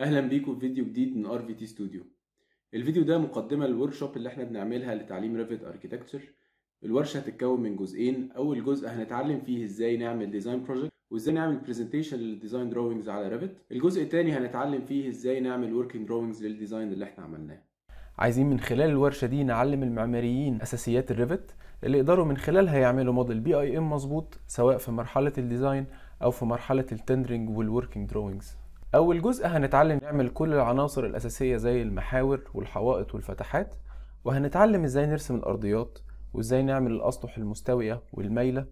اهلا بيكم في فيديو جديد من ار في تي ستوديو الفيديو ده مقدمه للورشوب اللي احنا بنعملها لتعليم ريفت اركيتكتشر الورشه هتتكون من جزئين اول جزء هنتعلم فيه ازاي نعمل ديزاين بروجكت وازاي نعمل برزنتيشن للديزاين دروينجز على ريفت الجزء الثاني هنتعلم فيه ازاي نعمل وركينج دروينجز للديزاين اللي احنا عملناه عايزين من خلال الورشه دي نعلم المعماريين اساسيات الريفت اللي يقدروا من خلالها يعملوا موديل بي اي ام مظبوط سواء في مرحله الديزاين او في مرحله التندرنج والوركينج دروينجز أول جزء هنتعلم نعمل كل العناصر الأساسية زي المحاور والحوائط والفتحات وهنتعلم إزاي نرسم الأرضيات وإزاي نعمل الأسطح المستوية والمايلة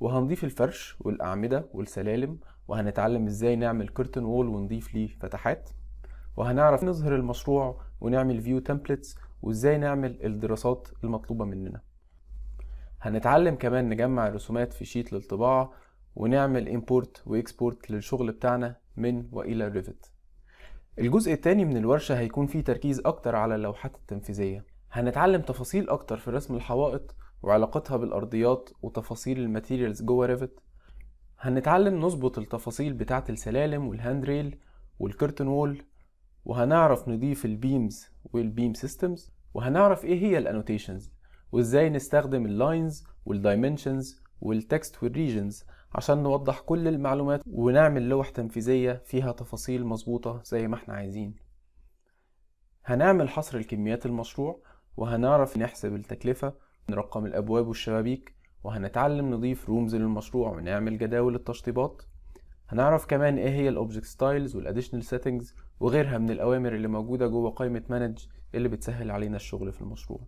وهنضيف الفرش والأعمدة والسلالم وهنتعلم إزاي نعمل كرتن وول ونضيف ليه فتحات وهنعرف نظهر المشروع ونعمل فيو تمبلتس وإزاي نعمل الدراسات المطلوبة مننا هنتعلم كمان نجمع الرسومات في شيت للطباعة ونعمل امبورت واكسبورت للشغل بتاعنا من والى ريفت الجزء الثاني من الورشه هيكون فيه تركيز اكتر على اللوحات التنفيذيه هنتعلم تفاصيل اكتر في رسم الحوائط وعلاقتها بالارضيات وتفاصيل الماتيريالز جوه ريفت هنتعلم نظبط التفاصيل بتاعه السلالم والهاند ريل والكرتون وول وهنعرف نضيف البيمز والبيم سيستمز وهنعرف ايه هي الانوتيشنز وازاي نستخدم اللاينز والدايمنشنز والتكست والريجنز عشان نوضح كل المعلومات ونعمل لوح تنفيذية فيها تفاصيل مظبوطة زي ما احنا عايزين هنعمل حصر الكميات المشروع وهنعرف نحسب التكلفة نرقم الأبواب والشبابيك وهنتعلم نضيف رومز للمشروع ونعمل جداول التشطيبات هنعرف كمان ايه هي الاوبجكت ستايلز والاديشنال سيتنجز وغيرها من الاوامر اللي موجوده جوه قائمه مانج اللي بتسهل علينا الشغل في المشروع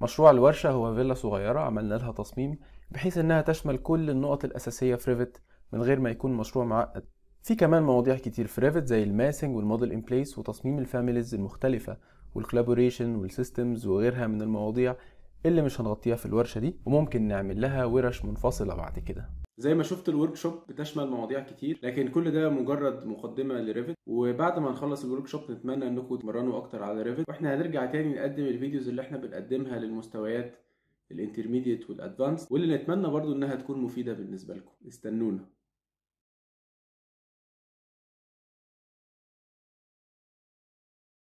مشروع الورشة هو فيلا صغيرة عملنا لها تصميم بحيث إنها تشمل كل النقط الأساسية في ريفت من غير ما يكون مشروع معقد في كمان مواضيع كتير في ريفت زي الماسنج والموديل ان بليس وتصميم الفاميليز المختلفة والكلابوريشن والسيستمز وغيرها من المواضيع اللي مش هنغطيها في الورشة دي وممكن نعمل لها ورش منفصلة بعد كده زي ما شفت الورك شوب بتشمل مواضيع كتير لكن كل ده مجرد مقدمه لريفت وبعد ما نخلص الورك شوب نتمنى انكم تتمرنوا اكتر على ريفت واحنا هنرجع تاني نقدم الفيديوز اللي احنا بنقدمها للمستويات الانترميديت والادفانس واللي نتمنى برضو انها تكون مفيده بالنسبه لكم استنونا